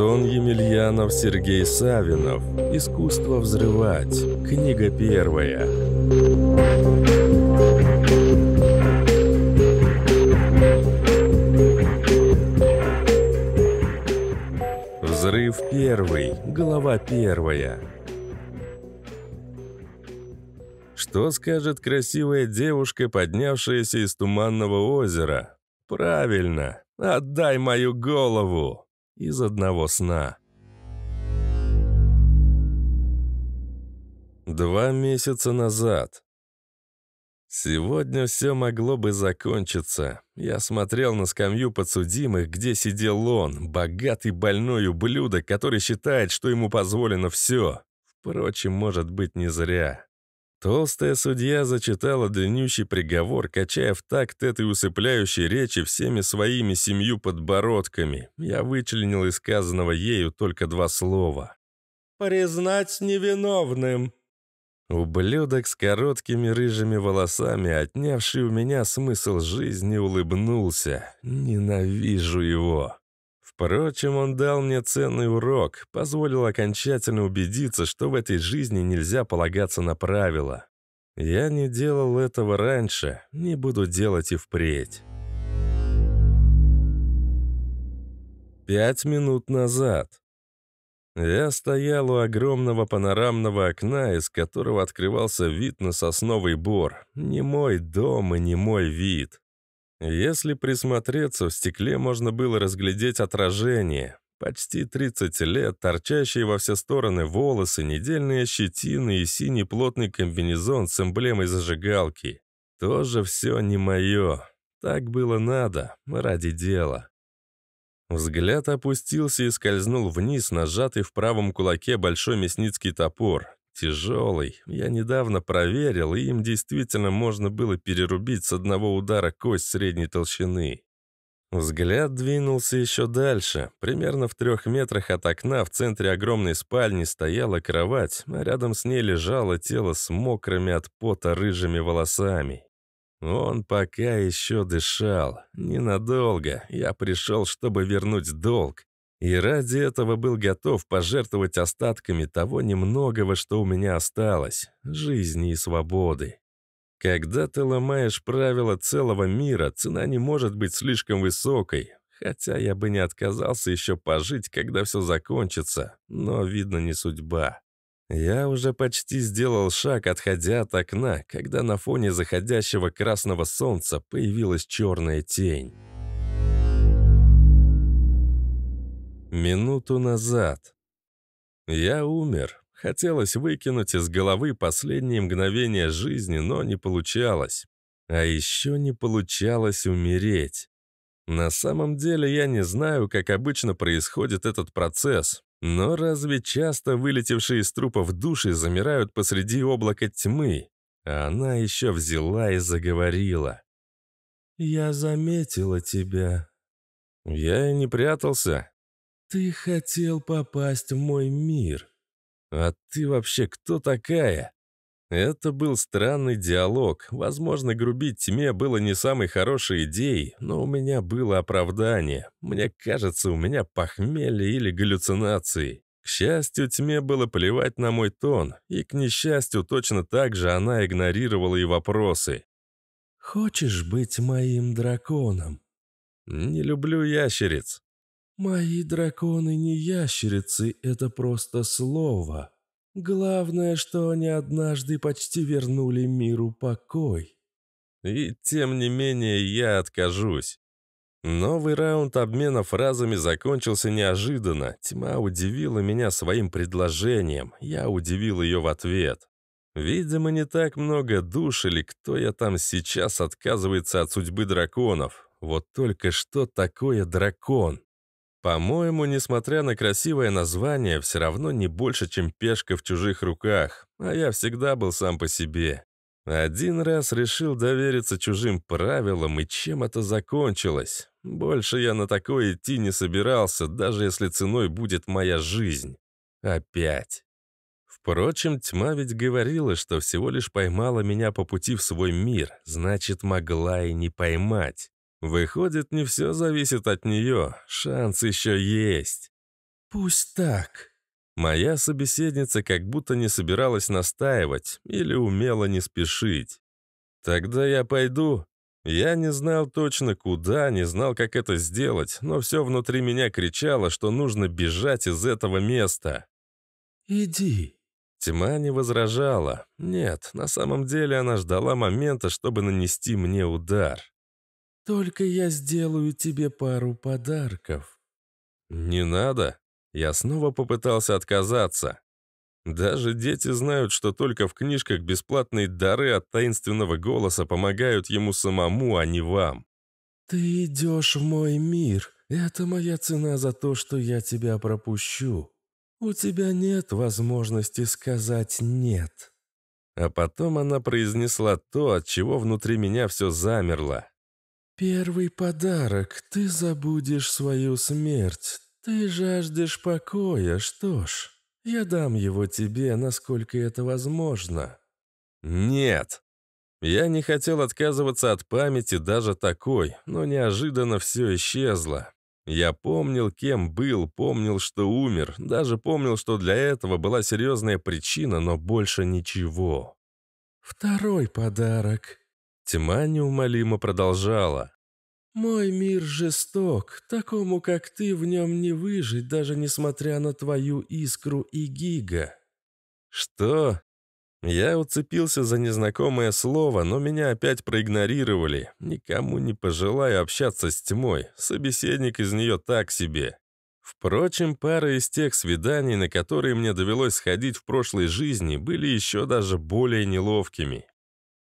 Антон Емельянов, Сергей Савинов. «Искусство взрывать». Книга первая. Взрыв первый. Глава первая. Что скажет красивая девушка, поднявшаяся из туманного озера? Правильно. Отдай мою голову из одного сна. Два месяца назад. Сегодня все могло бы закончиться. Я смотрел на скамью подсудимых, где сидел он, богатый больной ублюдок, который считает, что ему позволено все. Впрочем, может быть, не зря. Толстая судья зачитала длиннющий приговор, качая в такт этой усыпляющей речи всеми своими семью подбородками. Я вычленил из сказанного ею только два слова. «Признать невиновным». Ублюдок с короткими рыжими волосами, отнявший у меня смысл жизни, улыбнулся. «Ненавижу его». Впрочем, он дал мне ценный урок, позволил окончательно убедиться, что в этой жизни нельзя полагаться на правила. Я не делал этого раньше, не буду делать и впредь. Пять минут назад. Я стоял у огромного панорамного окна, из которого открывался вид на сосновый бор. Не мой дом и не мой вид. Если присмотреться, в стекле можно было разглядеть отражение. Почти 30 лет, торчащие во все стороны волосы, недельные щетины и синий плотный комбинезон с эмблемой зажигалки. Тоже все не мое. Так было надо, ради дела. Взгляд опустился и скользнул вниз, нажатый в правом кулаке большой мясницкий топор. Тяжелый. Я недавно проверил, и им действительно можно было перерубить с одного удара кость средней толщины. Взгляд двинулся еще дальше. Примерно в трех метрах от окна в центре огромной спальни стояла кровать, а рядом с ней лежало тело с мокрыми от пота рыжими волосами. Он пока еще дышал. Ненадолго. Я пришел, чтобы вернуть долг. И ради этого был готов пожертвовать остатками того немногого, что у меня осталось — жизни и свободы. Когда ты ломаешь правила целого мира, цена не может быть слишком высокой, хотя я бы не отказался еще пожить, когда все закончится, но, видно, не судьба. Я уже почти сделал шаг, отходя от окна, когда на фоне заходящего красного солнца появилась черная тень. Минуту назад. Я умер. Хотелось выкинуть из головы последние мгновения жизни, но не получалось. А еще не получалось умереть. На самом деле я не знаю, как обычно происходит этот процесс, но разве часто вылетевшие из трупов души замирают посреди облака тьмы? А она еще взяла и заговорила. «Я заметила тебя». Я и не прятался. «Ты хотел попасть в мой мир. А ты вообще кто такая?» Это был странный диалог. Возможно, грубить тьме было не самой хорошей идеей, но у меня было оправдание. Мне кажется, у меня похмелье или галлюцинации. К счастью, тьме было плевать на мой тон, и, к несчастью, точно так же она игнорировала и вопросы. «Хочешь быть моим драконом?» «Не люблю ящериц». «Мои драконы не ящерицы, это просто слово. Главное, что они однажды почти вернули миру покой». «И тем не менее я откажусь». Новый раунд обмена фразами закончился неожиданно. Тьма удивила меня своим предложением, я удивил ее в ответ. Видимо, не так много душ или кто я там сейчас отказывается от судьбы драконов. Вот только что такое дракон? По-моему, несмотря на красивое название, все равно не больше, чем пешка в чужих руках, а я всегда был сам по себе. Один раз решил довериться чужим правилам, и чем это закончилось? Больше я на такое идти не собирался, даже если ценой будет моя жизнь. Опять. Впрочем, тьма ведь говорила, что всего лишь поймала меня по пути в свой мир, значит, могла и не поймать. Выходит, не все зависит от нее, шанс еще есть. Пусть так. Моя собеседница как будто не собиралась настаивать или умела не спешить. Тогда я пойду. Я не знал точно куда, не знал, как это сделать, но все внутри меня кричало, что нужно бежать из этого места. «Иди», Тьма не возражала. Нет, на самом деле она ждала момента, чтобы нанести мне удар. Только я сделаю тебе пару подарков». «Не надо». Я снова попытался отказаться. Даже дети знают, что только в книжках бесплатные дары от таинственного голоса помогают ему самому, а не вам. «Ты идешь в мой мир. Это моя цена за то, что я тебя пропущу. У тебя нет возможности сказать «нет». А потом она произнесла то, от чего внутри меня все замерло. «Первый подарок. Ты забудешь свою смерть. Ты жаждешь покоя, что ж, я дам его тебе, насколько это возможно». «Нет!» Я не хотел отказываться от памяти даже такой, но неожиданно все исчезло. Я помнил, кем был, помнил, что умер, даже помнил, что для этого была серьезная причина, но больше ничего. «Второй подарок», Тьма неумолимо продолжала. «Мой мир жесток, такому, как ты, в нем не выжить, даже несмотря на твою искру и гига». «Что?» Я уцепился за незнакомое слово, но меня опять проигнорировали. Никому не пожелаю общаться с тьмой, собеседник из нее так себе. Впрочем, пара из тех свиданий, на которые мне довелось сходить в прошлой жизни, были еще даже более неловкими.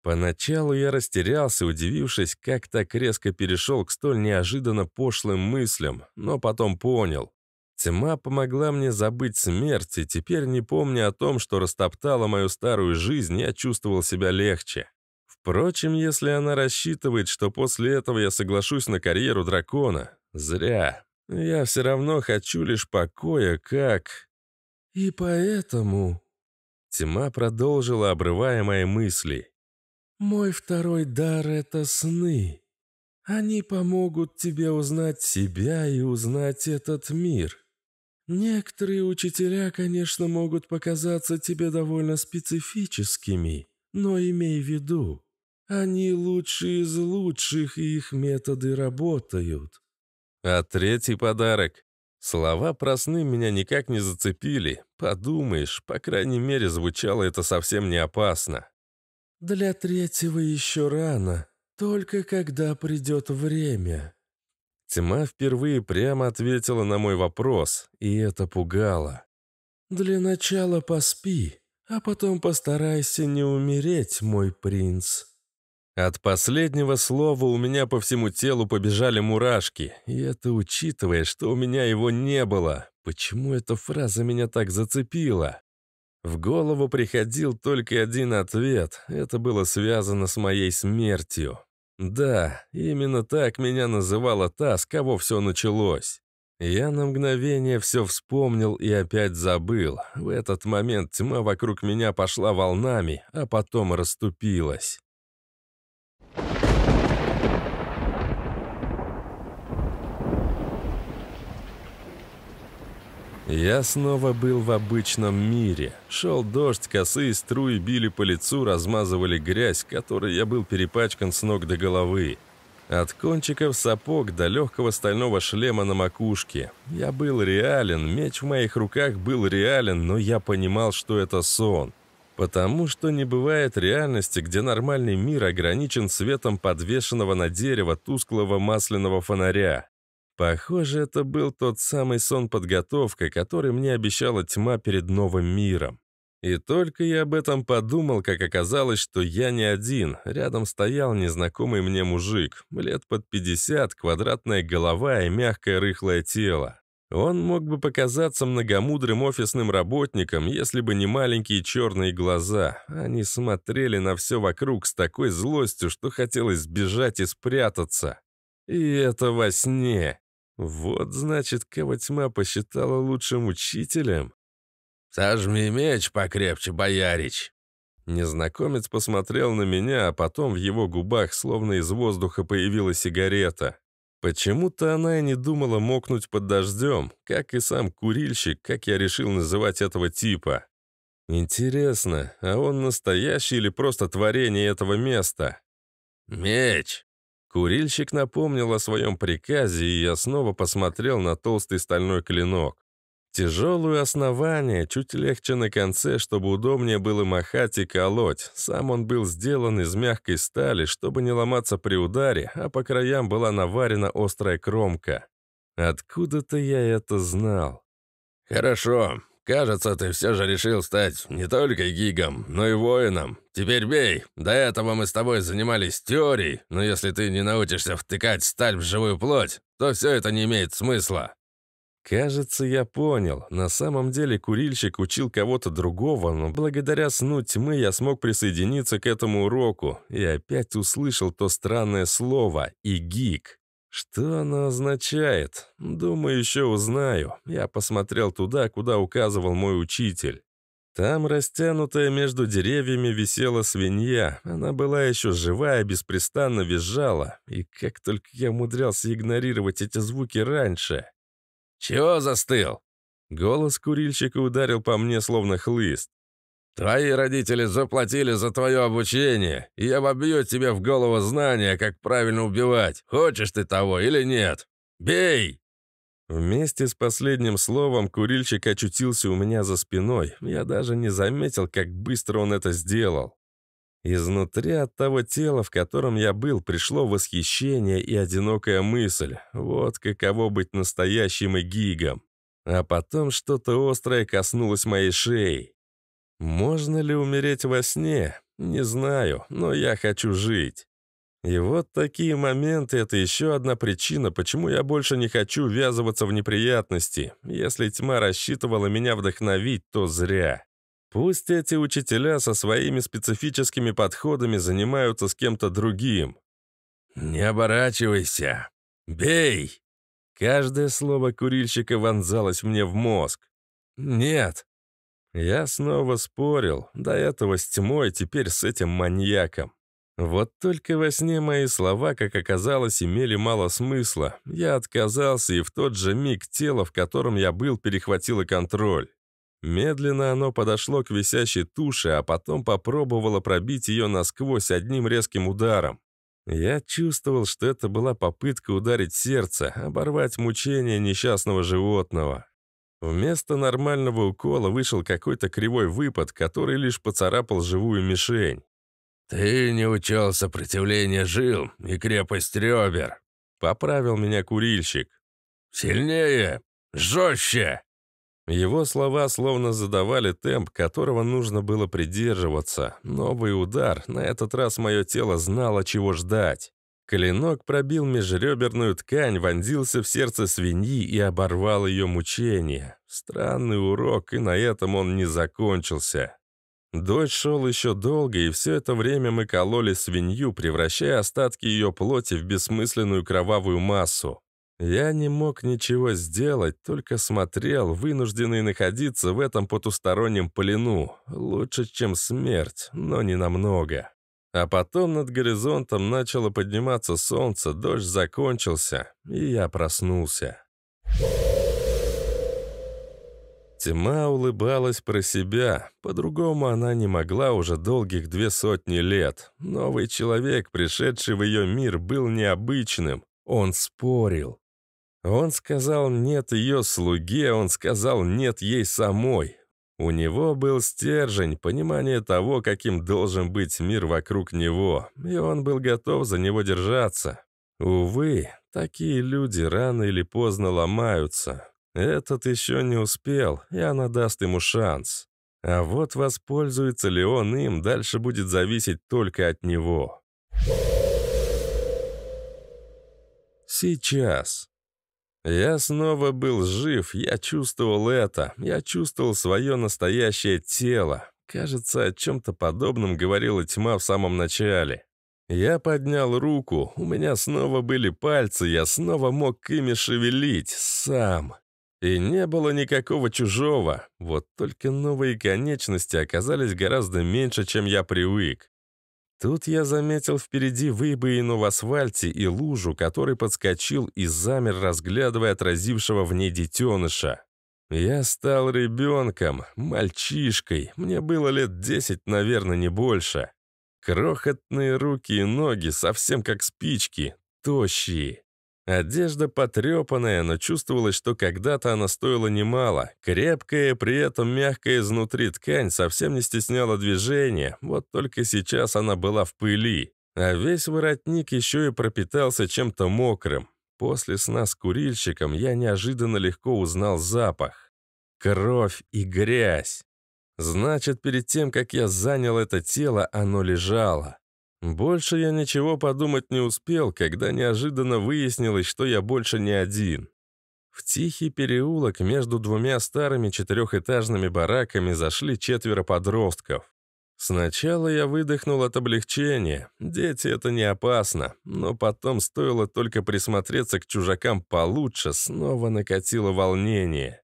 Поначалу я растерялся, удивившись, как так резко перешел к столь неожиданно пошлым мыслям, но потом понял. Тьма помогла мне забыть смерть, и теперь, не помня о том, что растоптала мою старую жизнь, я чувствовал себя легче. Впрочем, если она рассчитывает, что после этого я соглашусь на карьеру дракона, зря. Я все равно хочу лишь покоя, как... И поэтому... Тьма продолжила, обрывая мои мысли. Мой второй дар — это сны. Они помогут тебе узнать себя и узнать этот мир. Некоторые учителя, конечно, могут показаться тебе довольно специфическими, но имей в виду, они лучшие из лучших, и их методы работают. А третий подарок. Слова про сны меня никак не зацепили. Подумаешь, по крайней мере, звучало это совсем не опасно. «Для третьего еще рано, только когда придет время». Тьма впервые прямо ответила на мой вопрос, и это пугало. «Для начала поспи, а потом постарайся не умереть, мой принц». От последнего слова у меня по всему телу побежали мурашки, и это учитывая, что у меня его не было. Почему эта фраза меня так зацепила? В голову приходил только один ответ. Это было связано с моей смертью. Да, именно так меня называла та, с кого все началось. Я на мгновение все вспомнил и опять забыл. В этот момент тьма вокруг меня пошла волнами, а потом расступилась. Я снова был в обычном мире. Шел дождь, косые струи били по лицу, размазывали грязь, которой я был перепачкан с ног до головы. От кончиков сапог до легкого стального шлема на макушке. Я был реален, меч в моих руках был реален, но я понимал, что это сон. Потому что не бывает реальности, где нормальный мир ограничен светом подвешенного на дерево тусклого масляного фонаря. Похоже, это был тот самый сон подготовка, который мне обещала тьма перед новым миром. И только я об этом подумал, как оказалось, что я не один. Рядом стоял незнакомый мне мужик, лет под 50, квадратная голова и мягкое рыхлое тело. Он мог бы показаться многомудрым офисным работником, если бы не маленькие черные глаза. Они смотрели на все вокруг с такой злостью, что хотелось сбежать и спрятаться. И это во сне. Вот, значит, кого тьма посчитала лучшим учителем? «Сожми меч покрепче, боярич!» Незнакомец посмотрел на меня, а потом в его губах словно из воздуха появилась сигарета. Почему-то она и не думала мокнуть под дождем, как и сам курильщик, как я решил называть этого типа. Интересно, а он настоящий или просто творение этого места? «Меч!» Курильщик напомнил о своем приказе, и я снова посмотрел на толстый стальной клинок. Тяжелое основание, чуть легче на конце, чтобы удобнее было махать и колоть. Сам он был сделан из мягкой стали, чтобы не ломаться при ударе, а по краям была наварена острая кромка. Откуда-то я это знал. «Хорошо, «Кажется, ты все же решил стать не только гигом, но и воином. Теперь бей! До этого мы с тобой занимались теорией, но если ты не научишься втыкать сталь в живую плоть, то все это не имеет смысла». Кажется, я понял. На самом деле курильщик учил кого-то другого, но благодаря сну тьмы я смог присоединиться к этому уроку и опять услышал то странное слово «игик». Что оно означает? Думаю, еще узнаю. Я посмотрел туда, куда указывал мой учитель. Там, растянутая между деревьями, висела свинья. Она была еще живая, беспрестанно визжала. И как только я умудрялся игнорировать эти звуки раньше. «Чего застыл?» Голос курильщика ударил по мне, словно хлыст. Твои родители заплатили за твое обучение, и я вобью тебе в голову знания, как правильно убивать, хочешь ты того или нет. Бей!» Вместе с последним словом курильщик очутился у меня за спиной. Я даже не заметил, как быстро он это сделал. Изнутри от того тела, в котором я был, пришло восхищение и одинокая мысль. Вот каково быть настоящим эгигом. А потом что-то острое коснулось моей шеи. Можно ли умереть во сне? Не знаю, но я хочу жить. И вот такие моменты — это еще одна причина, почему я больше не хочу ввязываться в неприятности. Если тьма рассчитывала меня вдохновить, то зря. Пусть эти учителя со своими специфическими подходами занимаются с кем-то другим. «Не оборачивайся! Бей!» Каждое слово курильщика вонзалось мне в мозг. «Нет!» Я снова спорил, до этого с тьмой, теперь с этим маньяком. Вот только во сне мои слова, как оказалось, имели мало смысла. Я отказался, и в тот же миг тело, в котором я был, перехватило контроль. Медленно оно подошло к висящей туше, а потом попробовало пробить ее насквозь одним резким ударом. Я чувствовал, что это была попытка ударить сердце, оборвать мучение несчастного животного. Вместо нормального укола вышел какой-то кривой выпад, который лишь поцарапал живую мишень. «Ты не учел сопротивление жил и крепость ребер», — поправил меня курильщик. «Сильнее! Жестче!» Его слова словно задавали темп, которого нужно было придерживаться. Новый удар, на этот раз мое тело знало, чего ждать. Клинок пробил межреберную ткань, вонзился в сердце свиньи и оборвал ее мучение. Странный урок, и на этом он не закончился. Дождь шел еще долго, и все это время мы кололи свинью, превращая остатки ее плоти в бессмысленную кровавую массу. Я не мог ничего сделать, только смотрел, вынужденный находиться в этом потустороннем плену. Лучше, чем смерть, но не намного. А потом над горизонтом начало подниматься солнце, дождь закончился, и я проснулся. Тьма улыбалась про себя. По-другому она не могла уже долгих две сотни лет. Новый человек, пришедший в ее мир, был необычным. Он спорил. Он сказал «нет» ее слуге, он сказал «нет» ей самой. У него был стержень, понимание того, каким должен быть мир вокруг него, и он был готов за него держаться. Увы, такие люди рано или поздно ломаются. Этот еще не успел, и она даст ему шанс. А вот воспользуется ли он им, дальше будет зависеть только от него. Сейчас. Я снова был жив, я чувствовал это, я чувствовал свое настоящее тело. Кажется, о чем-то подобном говорила тьма в самом начале. Я поднял руку, у меня снова были пальцы, я снова мог ими шевелить, сам. И не было никакого чужого, вот только новые конечности оказались гораздо меньше, чем я привык. Тут я заметил впереди выбоину в асфальте и лужу, который подскочил и замер, разглядывая отразившего в ней детеныша. Я стал ребенком, мальчишкой, мне было лет десять, наверное, не больше. Крохотные руки и ноги, совсем как спички, тощие. Одежда потрепанная, но чувствовалось, что когда-то она стоила немало. Крепкая, при этом мягкая изнутри ткань совсем не стесняла движения, вот только сейчас она была в пыли. А весь воротник еще и пропитался чем-то мокрым. После сна с курильщиком я неожиданно легко узнал запах. Кровь и грязь. Значит, перед тем, как я занял это тело, оно лежало. Больше я ничего подумать не успел, когда неожиданно выяснилось, что я больше не один. В тихий переулок между двумя старыми четырехэтажными бараками зашли четверо подростков. Сначала я выдохнул от облегчения, дети это не опасно, но потом стоило только присмотреться к чужакам получше, снова накатило волнение.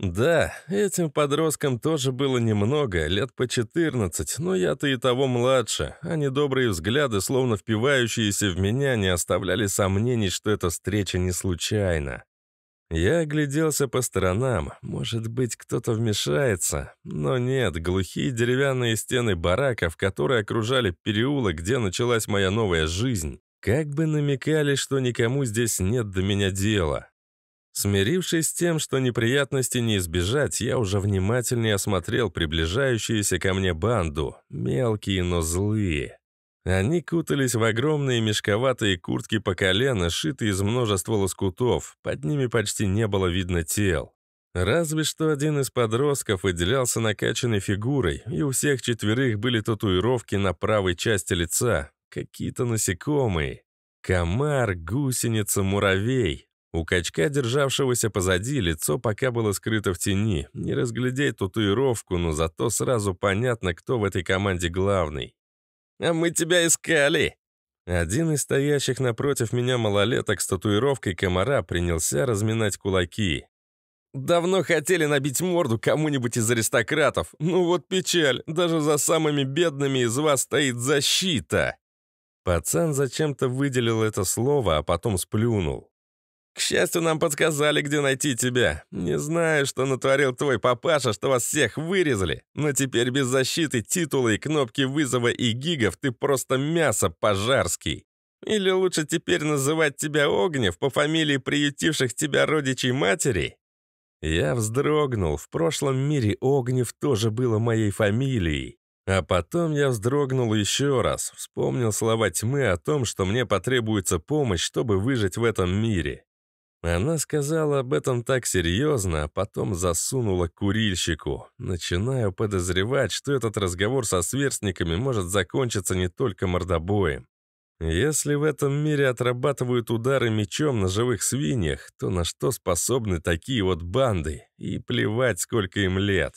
Да, этим подросткам тоже было немного, лет по 14, но я-то и того младше, а недобрые взгляды, словно впивающиеся в меня, не оставляли сомнений, что эта встреча не случайна. Я огляделся по сторонам, может быть, кто-то вмешается, но нет, глухие деревянные стены бараков, которые окружали переулок, где началась моя новая жизнь, как бы намекали, что никому здесь нет до меня дела. Смирившись с тем, что неприятности не избежать, я уже внимательнее осмотрел приближающуюся ко мне банду. Мелкие, но злые. Они кутались в огромные мешковатые куртки по колено, шитые из множества лоскутов. Под ними почти не было видно тел. Разве что один из подростков выделялся накачанной фигурой, и у всех четверых были татуировки на правой части лица. Какие-то насекомые. Комар, гусеница, муравей. У качка, державшегося позади, лицо пока было скрыто в тени. Не разглядеть татуировку, но зато сразу понятно, кто в этой команде главный. «А мы тебя искали!» Один из стоящих напротив меня малолеток с татуировкой комара принялся разминать кулаки. «Давно хотели набить морду кому-нибудь из аристократов. Ну вот печаль, даже за самыми бедными из вас стоит защита!» Пацан зачем-то выделил это слово, а потом сплюнул. К счастью, нам подсказали, где найти тебя. Не знаю, что натворил твой папаша, что вас всех вырезали, но теперь без защиты, титула и кнопки вызова и гигов ты просто мясо пожарский. Или лучше теперь называть тебя Огнев по фамилии приютивших тебя родичей матери?» Я вздрогнул, в прошлом мире Огнев тоже было моей фамилией. А потом я вздрогнул еще раз, вспомнил слова тьмы о том, что мне потребуется помощь, чтобы выжить в этом мире. Она сказала об этом так серьезно, а потом засунула курильщику. Начинаю подозревать, что этот разговор со сверстниками может закончиться не только мордобоем. Если в этом мире отрабатывают удары мечом на живых свиньях, то на что способны такие вот банды? И плевать, сколько им лет.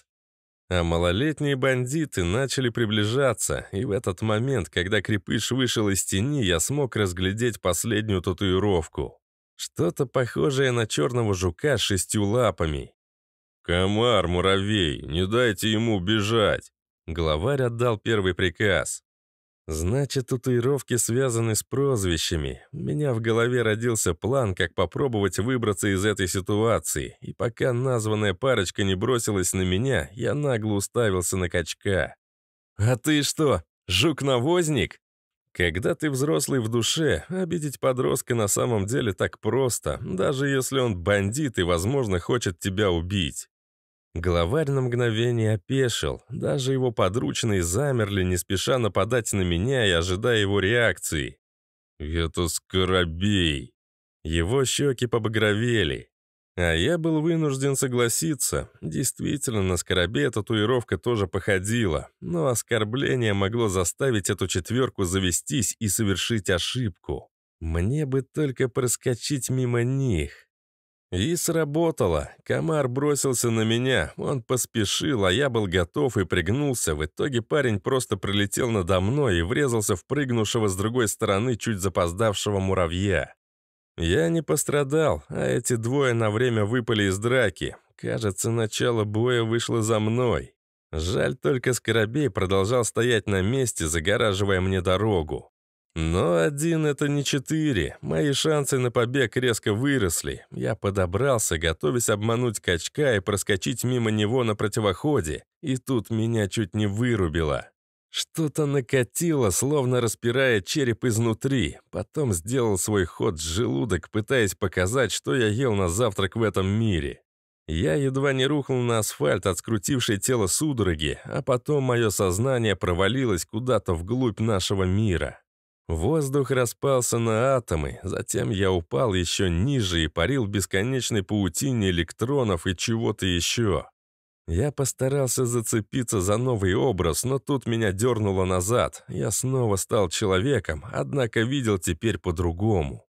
А малолетние бандиты начали приближаться, и в этот момент, когда крепыш вышел из тени, я смог разглядеть последнюю татуировку. Что-то похожее на черного жука с шестью лапами. «Комар, муравей, не дайте ему бежать!» Главарь отдал первый приказ. Значит, татуировки связаны с прозвищами. У меня в голове родился план, как попробовать выбраться из этой ситуации, и пока названная парочка не бросилась на меня, я нагло уставился на качка. «А ты что, жук-навозник?» Когда ты взрослый в душе, обидеть подростка на самом деле так просто, даже если он бандит и, возможно, хочет тебя убить. Главарь на мгновение опешил, даже его подручные замерли, не спеша нападать на меня и ожидая его реакции. «Это Скоробей!» Его щеки побагровели. А я был вынужден согласиться. Действительно, на скоробе татуировка тоже походила, но оскорбление могло заставить эту четверку завестись и совершить ошибку. Мне бы только проскочить мимо них. И сработало. Комар бросился на меня. Он поспешил, а я был готов и пригнулся. В итоге парень просто пролетел надо мной и врезался в прыгнувшего с другой стороны чуть запоздавшего муравья. Я не пострадал, а эти двое на время выпали из драки. Кажется, начало боя вышло за мной. Жаль только Скоробей продолжал стоять на месте, загораживая мне дорогу. Но один — это не четыре. Мои шансы на побег резко выросли. Я подобрался, готовясь обмануть качка и проскочить мимо него на противоходе. И тут меня чуть не вырубило. Что-то накатило, словно распирая череп изнутри. Потом сделал свой ход с желудок, пытаясь показать, что я ел на завтрак в этом мире. Я едва не рухнул на асфальт от скрутившей тело судороги, а потом мое сознание провалилось куда-то вглубь нашего мира. Воздух распался на атомы, затем я упал еще ниже и парил в бесконечной паутине электронов и чего-то еще. Я постарался зацепиться за новый образ, но тут меня дернуло назад. Я снова стал человеком, однако видел теперь по-другому.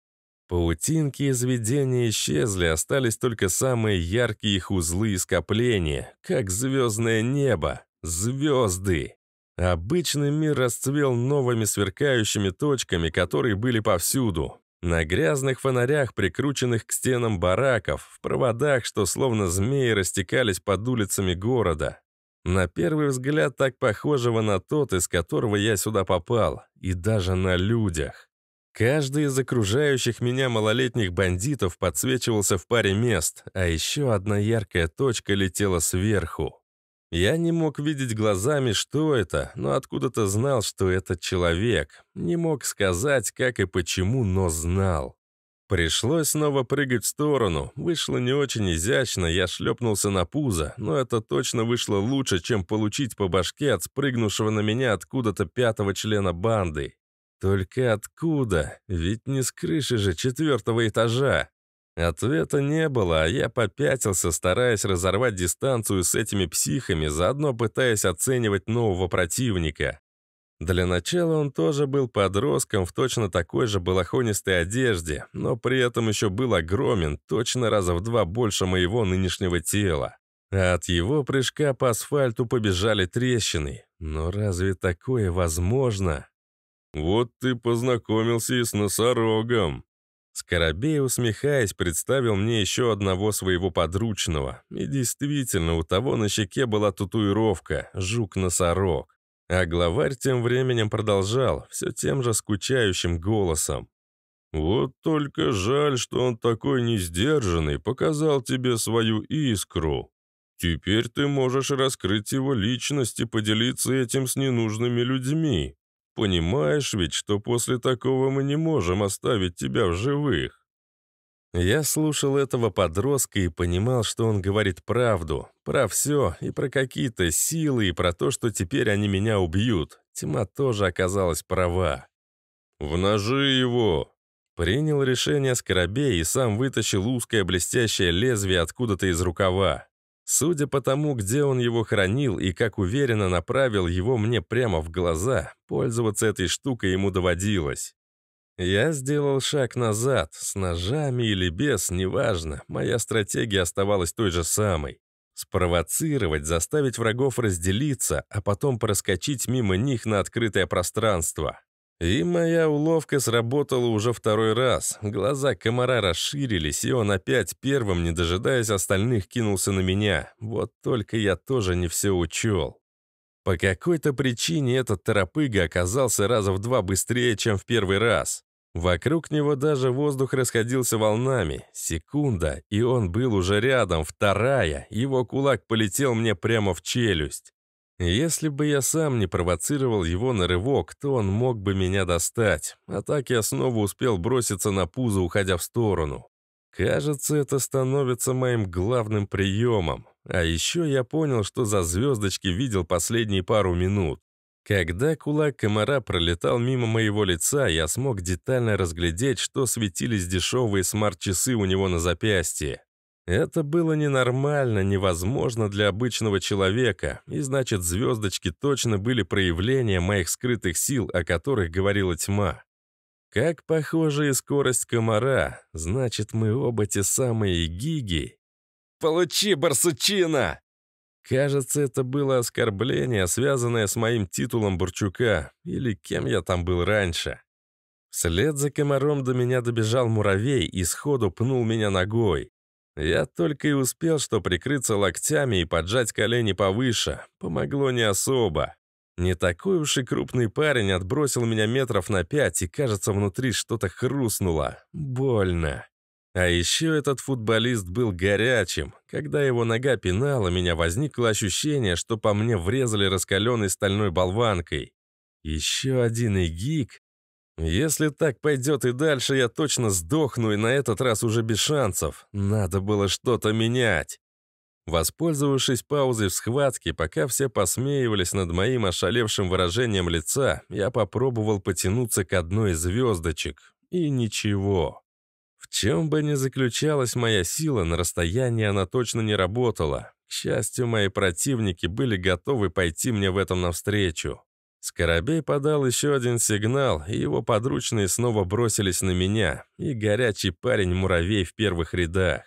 Паутинки из видения исчезли, остались только самые яркие их узлы и скопления, как звездное небо, звезды. Обычный мир расцвел новыми сверкающими точками, которые были повсюду. На грязных фонарях, прикрученных к стенам бараков, в проводах, что словно змеи растекались под улицами города. На первый взгляд так похожего на тот, из которого я сюда попал, и даже на людях. Каждый из окружающих меня малолетних бандитов подсвечивался в паре мест, а еще одна яркая точка летела сверху. Я не мог видеть глазами, что это, но откуда-то знал, что это человек. Не мог сказать, как и почему, но знал. Пришлось снова прыгать в сторону. Вышло не очень изящно, я шлепнулся на пузо, но это точно вышло лучше, чем получить по башке от спрыгнувшего на меня откуда-то пятого члена банды. Только откуда? Ведь не с крыши же четвертого этажа. Ответа не было, а я попятился, стараясь разорвать дистанцию с этими психами, заодно пытаясь оценивать нового противника. Для начала он тоже был подростком в точно такой же балахонистой одежде, но при этом еще был огромен, точно раза в два больше моего нынешнего тела. А от его прыжка по асфальту побежали трещины. Но разве такое возможно? «Вот ты познакомился и с носорогом», Скоробей, усмехаясь, представил мне еще одного своего подручного. И действительно, у того на щеке была татуировка «Жук-носорог». А главарь тем временем продолжал, все тем же скучающим голосом. «Вот только жаль, что он такой несдержанный, показал тебе свою искру. Теперь ты можешь раскрыть его личность и поделиться этим с ненужными людьми. Понимаешь ведь, что после такого мы не можем оставить тебя в живых». Я слушал этого подростка и понимал, что он говорит правду. Про все, и про какие-то силы, и про то, что теперь они меня убьют. Тьма тоже оказалась права. «В ножи его!» Принял решение Скоробей и сам вытащил узкое блестящее лезвие откуда-то из рукава. Судя по тому, где он его хранил и как уверенно направил его мне прямо в глаза, пользоваться этой штукой ему доводилось. Я сделал шаг назад, с ножами или без, неважно, моя стратегия оставалась той же самой. Спровоцировать, заставить врагов разделиться, а потом проскочить мимо них на открытое пространство. И моя уловка сработала уже второй раз. Глаза комара расширились, и он опять первым, не дожидаясь остальных, кинулся на меня. Вот только я тоже не все учел. По какой-то причине этот торопыга оказался раза в два быстрее, чем в первый раз. Вокруг него даже воздух расходился волнами. Секунда, и он был уже рядом, вторая. Его кулак полетел мне прямо в челюсть. Если бы я сам не провоцировал его на рывок, то он мог бы меня достать. А так я снова успел броситься на пузо, уходя в сторону. Кажется, это становится моим главным приемом. А еще я понял, что за звездочки видел последние пару минут. Когда кулак комара пролетал мимо моего лица, я смог детально разглядеть, что светились дешевые смарт-часы у него на запястье. Это было ненормально, невозможно для обычного человека, и значит, звездочки точно были проявления моих скрытых сил, о которых говорила тьма. Как похожа и скорость комара, значит, мы оба те самые гиги. «Получи, барсучина!» Кажется, это было оскорбление, связанное с моим титулом Бурчука, или кем я там был раньше. Вслед за комаром до меня добежал муравей и сходу пнул меня ногой. Я только и успел, что прикрыться локтями и поджать колени повыше. Помогло не особо. Не такой уж и крупный парень отбросил меня метров на пять, и, кажется, внутри что-то хрустнуло. Больно. А еще этот футболист был горячим. Когда его нога пинала, меня возникло ощущение, что по мне врезали раскаленной стальной болванкой. Еще один игик, если так пойдет и дальше, я точно сдохну, и на этот раз уже без шансов. Надо было что-то менять. Воспользовавшись паузой в схватке, пока все посмеивались над моим ошалевшим выражением лица, я попробовал потянуться к одной из звездочек. И ничего. В чем бы ни заключалась моя сила, на расстоянии она точно не работала. К счастью, мои противники были готовы пойти мне в этом навстречу. Скоробей подал еще один сигнал, и его подручные снова бросились на меня, и горячий парень муравей в первых рядах.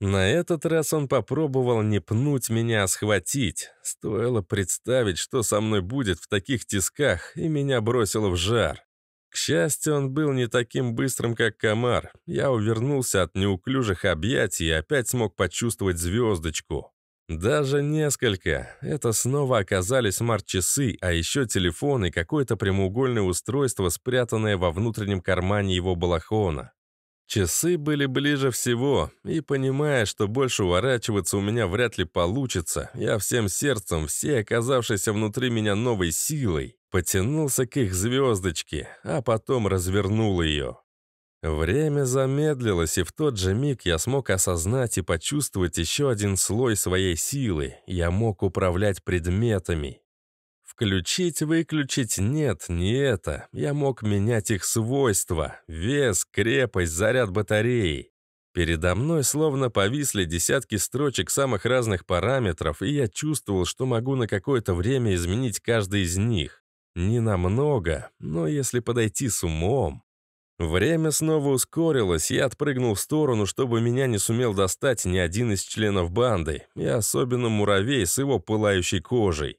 На этот раз он попробовал не пнуть меня, а схватить. Стоило представить, что со мной будет в таких тисках, и меня бросило в жар. К счастью, он был не таким быстрым, как комар. Я увернулся от неуклюжих объятий и опять смог почувствовать звездочку. Даже несколько. Это снова оказались смарт-часы, а еще телефон и какое-то прямоугольное устройство, спрятанное во внутреннем кармане его балахона. Часы были ближе всего, и понимая, что больше уворачиваться у меня вряд ли получится, я всем сердцем, всей оказавшейся внутри меня новой силой, потянулся к их звездочке, а потом развернул ее. Время замедлилось, и в тот же миг я смог осознать и почувствовать еще один слой своей силы. Я мог управлять предметами. Включить, выключить — нет, не это. Я мог менять их свойства — вес, крепость, заряд батареи. Передо мной словно повисли десятки строчек самых разных параметров, и я чувствовал, что могу на какое-то время изменить каждый из них. Не намного, но если подойти с умом... Время снова ускорилось, я отпрыгнул в сторону, чтобы меня не сумел достать ни один из членов банды, и особенно муравей с его пылающей кожей.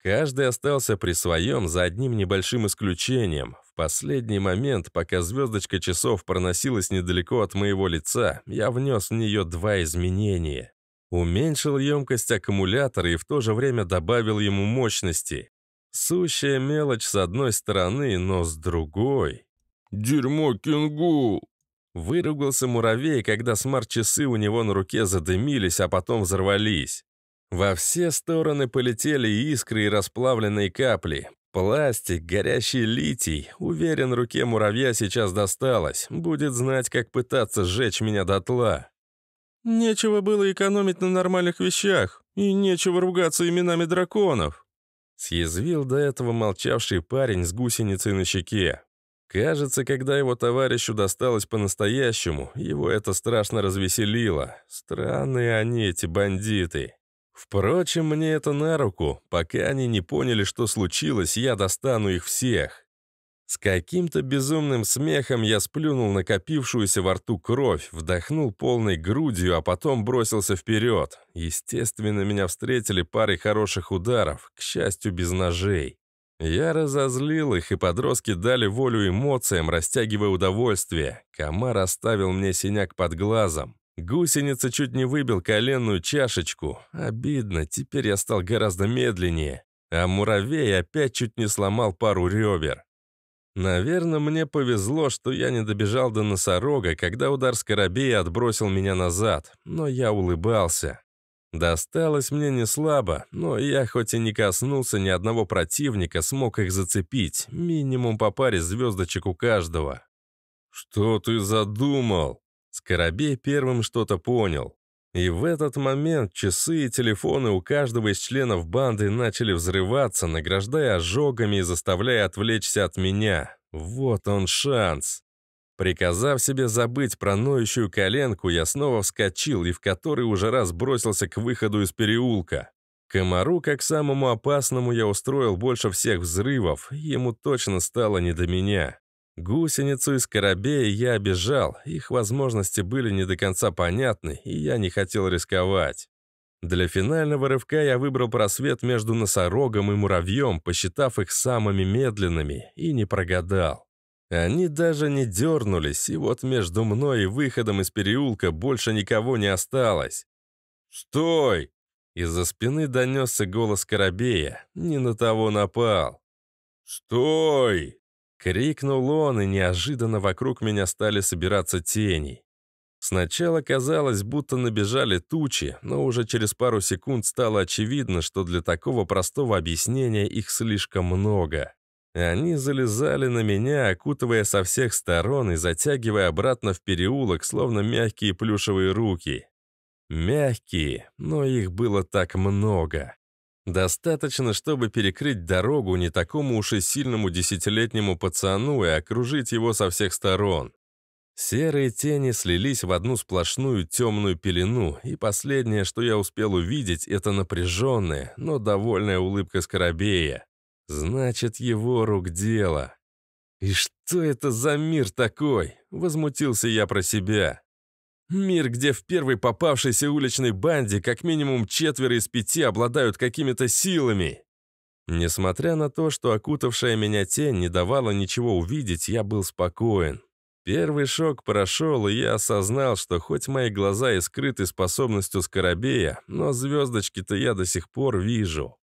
Каждый остался при своем, за одним небольшим исключением. В последний момент, пока звездочка часов проносилась недалеко от моего лица, я внес в нее два изменения. Уменьшил емкость аккумулятора и в то же время добавил ему мощности. Сущая мелочь с одной стороны, но с другой. «Дерьмо, Кингул!» Выругался муравей, когда смарт-часы у него на руке задымились, а потом взорвались. Во все стороны полетели искры и расплавленные капли. Пластик, горящий литий. Уверен, руке муравья сейчас досталось. Будет знать, как пытаться сжечь меня дотла. Нечего было экономить на нормальных вещах. И нечего ругаться именами драконов. Съязвил до этого молчавший парень с гусеницей на щеке. Кажется, когда его товарищу досталось по-настоящему, его это страшно развеселило. Странные они, эти бандиты. Впрочем, мне это на руку. Пока они не поняли, что случилось, я достану их всех. С каким-то безумным смехом я сплюнул накопившуюся во рту кровь, вдохнул полной грудью, а потом бросился вперед. Естественно, меня встретили парой хороших ударов, к счастью, без ножей. Я разозлил их, и подростки дали волю эмоциям, растягивая удовольствие. Комар оставил мне синяк под глазом. Гусеница чуть не выбил коленную чашечку. Обидно, теперь я стал гораздо медленнее. А муравей опять чуть не сломал пару ребер. Наверное, мне повезло, что я не добежал до носорога, когда удар скоробея отбросил меня назад, но я улыбался. Досталось мне не слабо, но я хоть и не коснулся ни одного противника, смог их зацепить, минимум по паре звездочек у каждого. «Что ты задумал?» Скоробей первым что-то понял. И в этот момент часы и телефоны у каждого из членов банды начали взрываться, награждая ожогами и заставляя отвлечься от меня. Вот он шанс. Приказав себе забыть про ноющую коленку, я снова вскочил и в который уже раз бросился к выходу из переулка. Комару, как самому опасному, я устроил больше всех взрывов, ему точно стало не до меня. Гусеницу из корабея я обижал, их возможности были не до конца понятны, и я не хотел рисковать. Для финального рывка я выбрал просвет между носорогом и муравьем, посчитав их самыми медленными, и не прогадал. Они даже не дернулись, и вот между мной и выходом из переулка больше никого не осталось. «Стой!» Из-за спины донесся голос Коробея. Не на того напал. «Стой!» Крикнул он, и неожиданно вокруг меня стали собираться тени. Сначала казалось, будто набежали тучи, но уже через пару секунд стало очевидно, что для такого простого объяснения их слишком много. Они залезали на меня, окутывая со всех сторон и затягивая обратно в переулок, словно мягкие плюшевые руки. Мягкие, но их было так много. Достаточно, чтобы перекрыть дорогу не такому уж и сильному десятилетнему пацану и окружить его со всех сторон. Серые тени слились в одну сплошную темную пелену, и последнее, что я успел увидеть, это напряженная, но довольная улыбка Скоробея. Значит, его рук дело. И что это за мир такой? Возмутился я про себя. Мир, где в первой попавшейся уличной банде как минимум четверо из пяти обладают какими-то силами. Несмотря на то, что окутавшая меня тень не давала ничего увидеть, я был спокоен. Первый шок прошел, и я осознал, что хоть мои глаза и скрыты способностью скоробея, но звездочки-то я до сих пор вижу.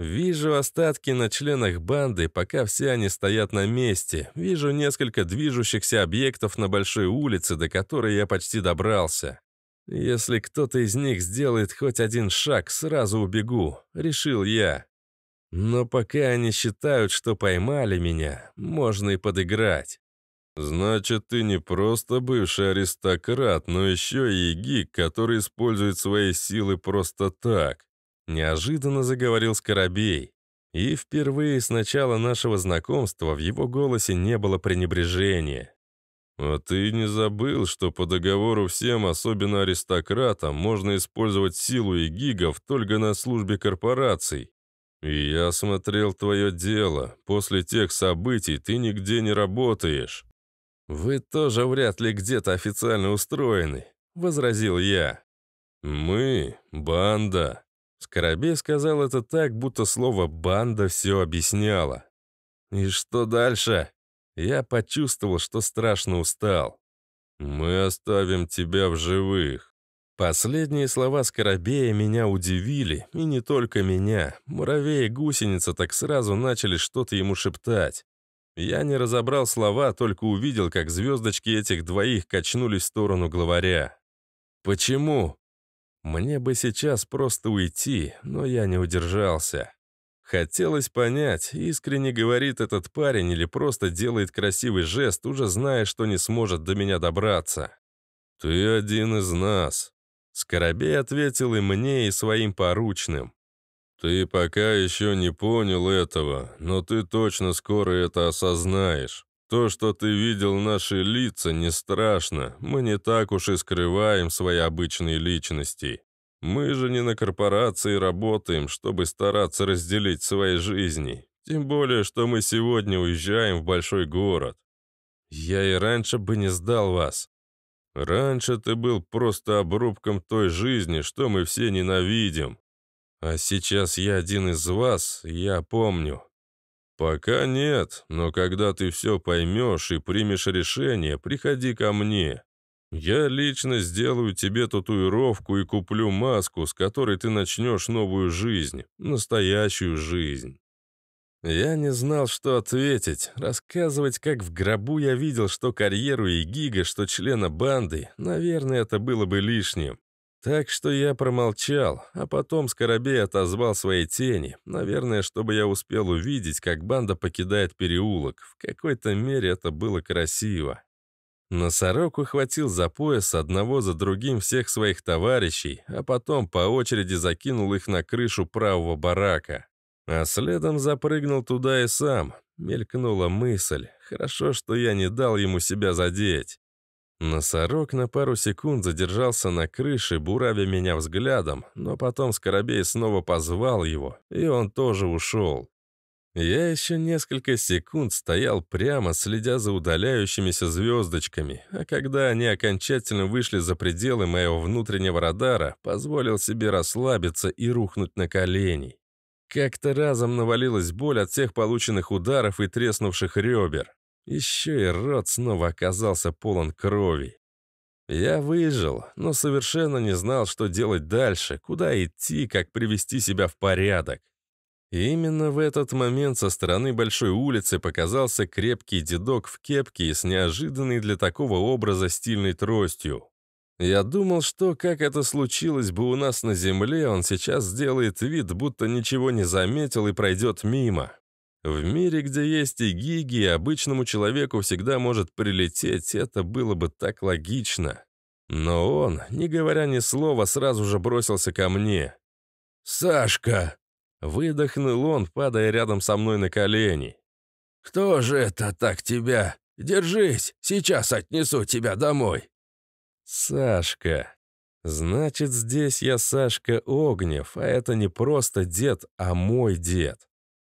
Вижу остатки на членах банды, пока все они стоят на месте. Вижу несколько движущихся объектов на большой улице, до которой я почти добрался. Если кто-то из них сделает хоть один шаг, сразу убегу, решил я. Но пока они считают, что поймали меня, можно и подыграть. «Значит, ты не просто бывший аристократ, но еще и гик, который использует свои силы просто так», Неожиданно заговорил Скоробей. И впервые с начала нашего знакомства в его голосе не было пренебрежения. «А ты не забыл, что по договору всем, особенно аристократам, можно использовать силу и гигов только на службе корпораций? И я смотрел твое дело. После тех событий ты нигде не работаешь». «Вы тоже вряд ли где-то официально устроены», — возразил я. «Мы — банда», Скоробей сказал это так, будто слово «банда» все объясняло. «И что дальше?» Я почувствовал, что страшно устал. «Мы оставим тебя в живых». Последние слова Скоробея меня удивили, и не только меня. Муравей и гусеница так сразу начали что-то ему шептать. Я не разобрал слова, только увидел, как звездочки этих двоих качнулись в сторону главаря. «Почему?» Мне бы сейчас просто уйти, но я не удержался. Хотелось понять, искренне говорит этот парень или просто делает красивый жест, уже зная, что не сможет до меня добраться. «Ты один из нас», — Скоробей ответил и мне, и своим поручным. «Ты пока еще не понял этого, но ты точно скоро это осознаешь. То, что ты видел наши лица, не страшно. Мы не так уж и скрываем свои обычные личности. Мы же не на корпорации работаем, чтобы стараться разделить свои жизни. Тем более, что мы сегодня уезжаем в большой город. Я и раньше бы не сдал вас. Раньше ты был просто обрубком той жизни, что мы все ненавидим. А сейчас я один из вас, я помню. «Пока нет, но когда ты все поймешь и примешь решение, приходи ко мне. Я лично сделаю тебе татуировку и куплю маску, с которой ты начнешь новую жизнь, настоящую жизнь». Я не знал, что ответить. Рассказывать, как в гробу я видел, что карьеру и гига, что члена банды, наверное, это было бы лишним. Так что я промолчал, а потом Скоробей отозвал свои тени, наверное, чтобы я успел увидеть, как банда покидает переулок. В какой-то мере это было красиво. Носорог ухватил за пояс одного за другим всех своих товарищей, а потом по очереди закинул их на крышу правого барака. А следом запрыгнул туда и сам. Мелькнула мысль. Хорошо, что я не дал ему себя задеть. Носорог на пару секунд задержался на крыше, буравя меня взглядом, но потом Скоробей снова позвал его, и он тоже ушел. Я еще несколько секунд стоял прямо, следя за удаляющимися звездочками, а когда они окончательно вышли за пределы моего внутреннего радара, позволил себе расслабиться и рухнуть на колени. Как-то разом навалилась боль от всех полученных ударов и треснувших ребер. Еще и рот снова оказался полон крови. Я выжил, но совершенно не знал, что делать дальше, куда идти, как привести себя в порядок. И именно в этот момент со стороны большой улицы показался крепкий дедок в кепке и с неожиданной для такого образа стильной тростью. Я думал, что, как это случилось бы у нас на земле, он сейчас сделает вид, будто ничего не заметил и пройдет мимо. В мире, где есть и гиги, обычному человеку всегда может прилететь, это было бы так логично. Но он, не говоря ни слова, сразу же бросился ко мне. «Сашка!» — выдохнул он, падая рядом со мной на колени. «Кто же это так тебя? Держись, сейчас отнесу тебя домой!» «Сашка! Значит, здесь я Сашка Огнев, а это не просто дед, а мой дед.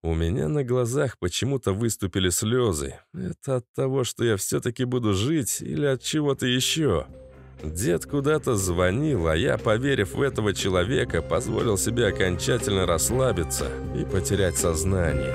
У меня на глазах почему-то выступили слезы. Это от того, что я все-таки буду жить или от чего-то еще? Дед куда-то звонил, а я, поверив в этого человека, позволил себе окончательно расслабиться и потерять сознание.